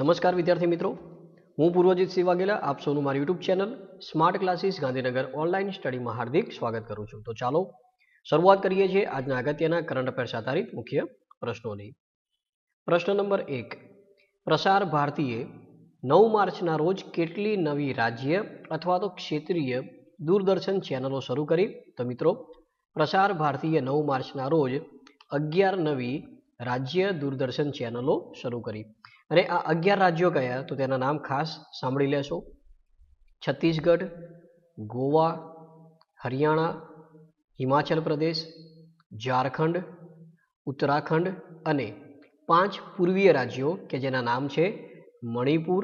નમસ્કાર વિદ્યાર્થી મિત્રો હું પૂર્વજીત સિંહ વાઘેલા આપ સૌનું મારું YouTube channel smart classes Gandhinagar online સ્ટડીમાં હાર્દિક સ્વાગત કરું છું તો ચાલો શરૂઆત કરીએ છીએ આજના અગત્યના કરંટ અફેર્સ આધારિત મુખ્ય પ્રશ્નોની પ્રશ્ન નંબર એક પ્રસાર ભારતીએ નવ માર્ચના રોજ કેટલી નવી રાજ્ય અથવા તો ક્ષેત્રીય દૂરદર્શન ચેનલો શરૂ કરી તો મિત્રો પ્રસાર ભારતીએ નવ માર્ચના રોજ અગિયાર નવી રાજ્ય દૂરદર્શન ચેનલો શરૂ કરી અને આ અગિયાર રાજ્યો કયા તો તેના નામ ખાસ સાંભળી લેશો છત્તીસગઢ ગોવા હરિયાણા હિમાચલ પ્રદેશ ઝારખંડ ઉત્તરાખંડ અને પાંચ પૂર્વીય રાજ્યો કે જેના નામ છે મણિપુર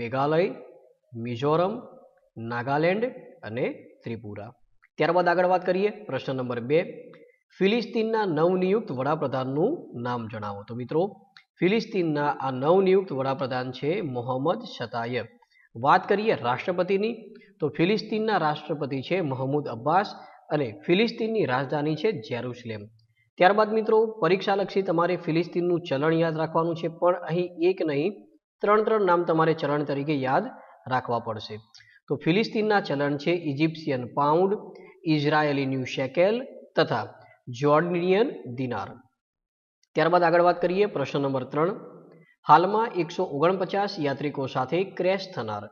મેઘાલય મિઝોરમ નાગાલેન્ડ અને ત્રિપુરા ત્યારબાદ આગળ વાત કરીએ પ્રશ્ન નંબર બે ફિલિસ્તીનના નવનિયુક્ત વડાપ્રધાનનું નામ જણાવો તો મિત્રો ફિલિસ્તીનના આ નવનિયુક્ત વડાપ્રધાન છે મોહમ્મદ શતાયે વાત કરીએ રાષ્ટ્રપતિની તો ફિલિસ્તીનના રાષ્ટ્રપતિ છે મહમૂદ અબ્બાસ અને ફિલિસ્તીનની રાજધાની છે જેરુસલેમ ત્યારબાદ મિત્રો પરીક્ષાલક્ષી તમારે ફિલિસ્તીનનું ચલણ યાદ રાખવાનું છે પણ અહીં એક નહીં ત્રણ ત્રણ નામ તમારે ચલણ તરીકે યાદ રાખવા પડશે તો ફિલિસ્તીનના ચલણ છે Egyptian pound Israeli new shekel તથા જોર્ડિનિયન દિનાર ત્યારબાદ આગળ વાત કરીએ પ્રશ્ન નંબર ત્રણ હાલમાં એકસો ઓગણપચાસ યાત્રિકો સાથે ક્રેશ થનાર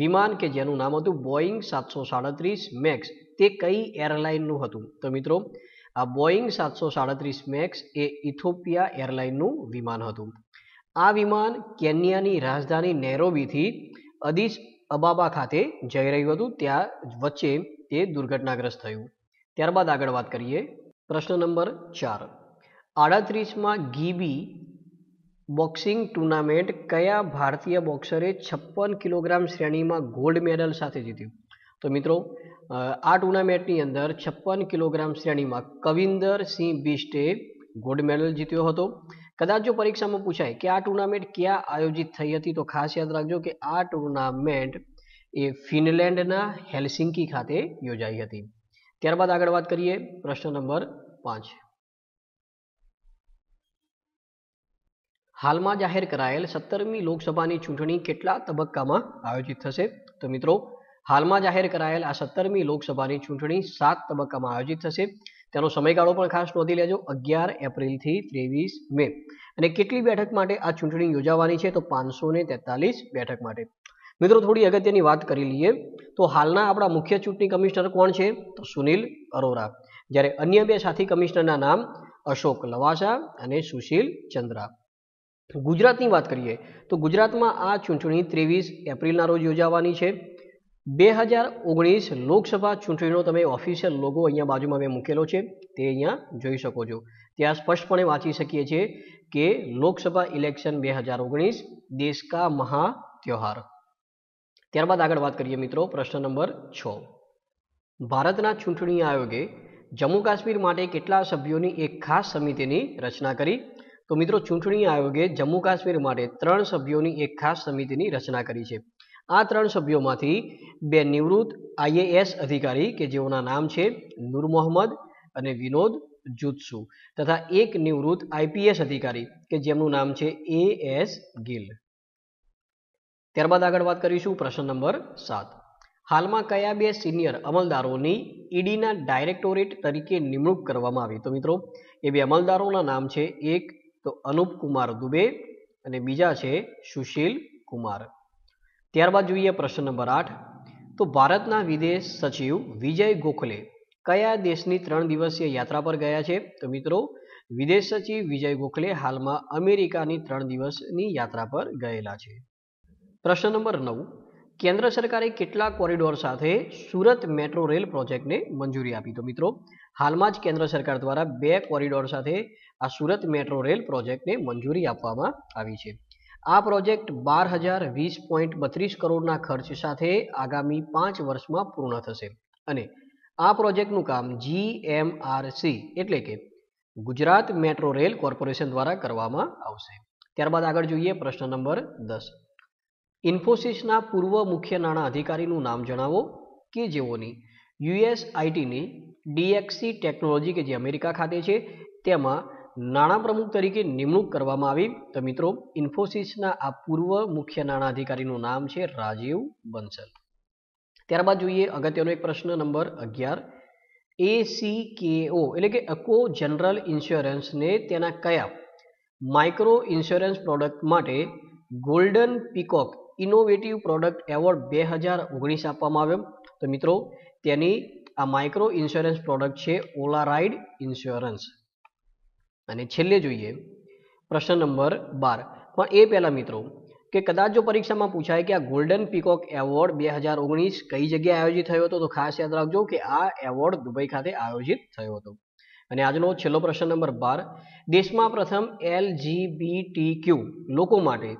વિમાન કે જેનું નામ હતું બોઈંગ સાતસો સાડત્રીસ મેક્સ તે કઈ એરલાઇનનું હતું તો મિત્રો આ બોઈંગ સાતસો સાડત્રીસ મેક્સ એ ઇથોપિયા એરલાઇનનું વિમાન હતું આ વિમાન કેન્યાની રાજધાની નેરોબીથી અદિસ અબાબા ખાતે જઈ રહ્યું હતું ત્યાં વચ્ચે તે દુર્ઘટનાગ્રસ્ત થયું ત્યારબાદ આગળ વાત કરીએ પ્રશ્ન નંબર ચાર આડત્રીસમાં ગીબી બોક્સિંગ ટુર્નામેન્ટ કયા ભારતીય બોક્સરે છપ્પન કિલોગ્રામ શ્રેણીમાં ગોલ્ડ મેડલ સાથે જીત્યું તો મિત્રો આ ટુર્નામેન્ટની અંદર છપ્પન કિલોગ્રામ શ્રેણીમાં કવિંદર સિંહ બિસ્ટે ગોલ્ડ મેડલ જીત્યો હતો કદાચ જો પરીક્ષામાં પૂછાય કે આ ટુર્નામેન્ટ ક્યાં આયોજિત થઈ હતી તો ખાસ યાદ રાખજો કે આ ટુર્નામેન્ટ એ ફિનલેન્ડના હેલસિંકી ખાતે યોજાઈ હતી ત્યારબાદ આગળ વાત કરીએ પ્રશ્ન નંબર પાંચ હાલમાં જાહેર કરાયેલ સત્તરમી લોકસભાની ચૂંટણી કેટલા તબક્કામાં આયોજિત થશે તો મિત્રો હાલમાં જાહેર કરાયેલ આ સત્તરમી લોકસભાની ચૂંટણી સાત તબક્કામાં આયોજિત થશે તેનો સમયગાળો પણ ખાસ નોંધી લેજો અગિયાર એપ્રિલથી ત્રેવીસ મે અને કેટલી બેઠક માટે આ ચૂંટણી યોજાવાની છે તો પાંચસો ને તેતાલીસ બેઠક માટે મિત્રો થોડી અગત્યની વાત કરી લઈએ તો હાલના આપણા મુખ્ય ચૂંટણી કમિશનર કોણ છે તો સુનિલ અરોરા જ્યારે અન્ય બે સાથી કમિશનરના નામ અશોક લવાસા અને સુશીલ ચંદ્રા ગુજરાતની વાત કરીએ તો ગુજરાતમાં આ ચૂંટણી ત્રેવીસ એપ્રિલના રોજ યોજાવાની છે બે હજાર ઓગણીસ લોકસભા ચૂંટણીનો તમે ઓફિશિયલ લોગો અહીંયા બાજુમાં મેં મૂકેલો છે તે અહીંયા જોઈ શકો છો ત્યાં સ્પષ્ટપણે વાંચી શકીએ છીએ કે લોકસભા ઇલેક્શન બે હજાર ઓગણીસ દેશ કા મહા ત્યોહાર ત્યારબાદ આગળ વાત કરીએ મિત્રો પ્રશ્ન નંબર છ ભારતના ચૂંટણી આયોગે જમ્મુ કાશ્મીર માટે કેટલા સભ્યોની એક ખાસ સમિતિની રચના કરી તો મિત્રો ચૂંટણી આયોગે જમ્મુ કાશ્મીર માટે ત્રણ સભ્યોની એક ખાસ સમિતિની રચના કરી છે આ ત્રણ સભ્યોમાંથી બે નિવૃત્ત આઈએએસ અધિકારી કે જેઓના નામ છે નૂર મોહમ્મદ અને વિનોદ જુત્સુ તથા એક નિવૃત્ત આઈપીએસ અધિકારી કે જેમનું નામ છે એ એસ ગિલ ત્યારબાદ આગળ વાત કરીશું પ્રશ્ન નંબર સાત હાલમાં કયા બે સિનિયર અમલદારોની ઈડીના ડાયરેક્ટોરેટ તરીકે નિમણૂક કરવામાં આવી તો મિત્રો એ બે અમલદારોના નામ છે એક તો અનુપ કુમાર દુબે અને બીજા છે સુશીલ કુમાર ત્યારબાદ જોઈએ પ્રશ્ન નંબર આઠ તો ભારતના વિદેશ સચિવ વિજય ગોખલે કયા દેશની ત્રણ દિવસીય યાત્રા પર ગયા છે તો મિત્રો વિદેશ સચિવ વિજય ગોખલે હાલમાં અમેરિકાની ત્રણ દિવસની યાત્રા પર ગયેલા છે પ્રશ્ન નંબર નવ કેન્દ્ર સરકારે કેટલા કોરિડોર સાથે સુરત મેટ્રો રેલ પ્રોજેક્ટને મંજૂરી આપી તો મિત્રો હાલમાં જ કેન્દ્ર સરકાર દ્વારા બે કોરિડોર સાથે આ સુરત મેટ્રો રેલ પ્રોજેક્ટને મંજૂરી આપવામાં આવી છે આ પ્રોજેક્ટ બાર હજાર વીસ પોઈન્ટ બત્રીસ કરોડના ખર્ચ સાથે આગામી પાંચ વર્ષમાં પૂર્ણ થશે અને આ પ્રોજેક્ટનું કામ જીએમઆરસી એટલે કે ગુજરાત મેટ્રો રેલ કોર્પોરેશન દ્વારા કરવામાં આવશે ત્યારબાદ આગળ જોઈએ પ્રશ્ન નંબર દસ ઇન્ફોસિસના પૂર્વ મુખ્ય નાણાં અધિકારીનું નામ જણાવો કે જેઓની આઈટીની ડીએક્સી ટેકનોલોજી કે જે અમેરિકા ખાતે છે તેમાં નાણાં પ્રમુખ તરીકે નિમણૂક કરવામાં આવી તો મિત્રો ઇન્ફોસિસના આ પૂર્વ મુખ્ય નાણાં અધિકારીનું નામ છે રાજીવ બંસલ ત્યારબાદ જોઈએ અગત્યનો એક પ્રશ્ન નંબર અગિયાર એસીકેઓ એટલે કે અકો જનરલ ઇન્સ્યોરન્સને તેના કયા માઇક્રો ઇન્સ્યોરન્સ પ્રોડક્ટ માટે golden peacock innovative product award બે હજાર ઓગણીસ આપવામાં આવ્યો તો મિત્રો તેની આ માઇક્રો ઇન્સ્યોરન્સ પ્રોડક્ટ છે ઓલા રાઇડ ઇન્સ્યોરન્સ અને છેલ્લે જોઈએ પ્રશ્ન નંબર બાર પણ એ પહેલાં મિત્રો કે કદાચ જો પરીક્ષામાં પૂછાય કે આ ગોલ્ડન પીકોક એવોર્ડ બે હજાર ઓગણીસ કઈ જગ્યાએ આયોજિત થયો હતો તો ખાસ યાદ રાખજો કે આ એવોર્ડ દુબઈ ખાતે આયોજિત થયો હતો અને આજનો છેલ્લો પ્રશ્ન નંબર બાર દેશમાં પ્રથમ એલ લોકો માટે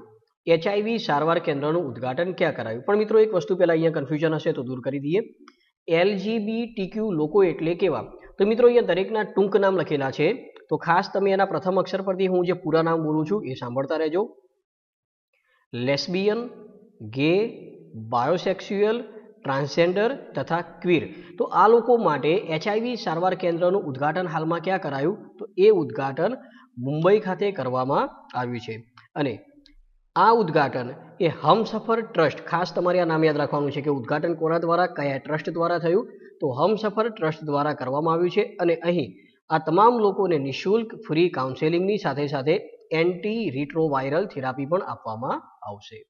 એચઆઈવી સારવાર કેન્દ્રનું ઉદ્ઘાટન ક્યાં કરાયું પણ મિત્રો એક વસ્તુ પહેલાં અહીંયા કન્ફ્યુઝન હશે તો દૂર કરી દઈએ ટીક્યુ લોકો એટલે કેવા તો મિત્રો અહીંયા દરેકના ટૂંક નામ લખેલા છે તો ખાસ તમે એના પ્રથમ અક્ષર પરથી હું જે પૂરા નામ બોલું છું એ સાંભળતા રહેજો લેસ્બિયન ગે બાયોસેક્સ્યુઅલ ટ્રાન્સજેન્ડર તથા ક્વીર તો આ લોકો માટે એચઆઈવી સારવાર કેન્દ્રનું ઉદ્ઘાટન હાલમાં ક્યાં કરાયું તો એ ઉદ્ઘાટન મુંબઈ ખાતે કરવામાં આવ્યું છે અને આ ઉદ્ઘાટન એ હમસફર ટ્રસ્ટ ખાસ તમારે આ નામ યાદ રાખવાનું છે કે ઉદ્ઘાટન કોના દ્વારા કયા ટ્રસ્ટ દ્વારા થયું તો હમસફર ટ્રસ્ટ દ્વારા કરવામાં આવ્યું છે અને અહીં આ તમામ લોકોને નિઃશુલ્ક ફ્રી કાઉન્સેલિંગની સાથે સાથે એન્ટી રિટ્રોવાયરલ થેરાપી પણ આપવામાં આવશે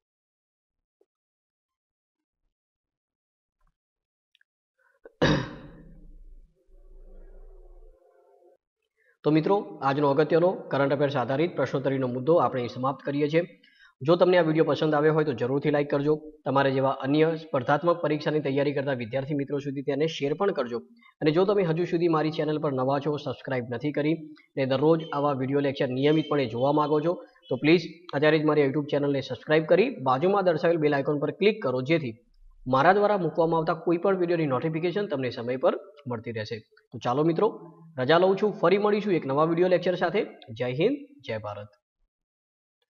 તો મિત્રો આજનો અગત્યનો કરંટ અફેર્સ આધારિત પ્રશ્નોત્તરીનો મુદ્દો આપણે સમાપ્ત કરીએ છીએ જો તમને આ વિડીયો પસંદ આવ્યો હોય તો જરૂરથી લાઇક કરજો તમારા જેવા અન્ય સ્પર્ધાત્મક પરીક્ષાની તૈયારી કરતા વિદ્યાર્થી મિત્રો સુધી તેને શેર પણ કરજો અને જો તમે હજુ સુધી મારી ચેનલ પર નવા છો સબસ્ક્રાઇબ નથી કરી ને દરરોજ આવા વિડીયો લેક્ચર નિયમિતપણે જોવા માગો છો તો પ્લીઝ અત્યારે જ મારી યુટ્યુબ ચેનલને સબસ્ક્રાઇબ કરી બાજુમાં દર્શાવેલ બેલ આઇકોન પર ક્લિક કરો જેથી મારા દ્વારા મૂકવામાં આવતા કોઈપણ વિડીયોની નોટિફિકેશન તમને સમય પર મળતી રહેશે તો ચાલો મિત્રો રજા લઉં છું ફરી મળીશું એક નવા વિડીયો લેક્ચર સાથે જય હિન્દ જય ભારત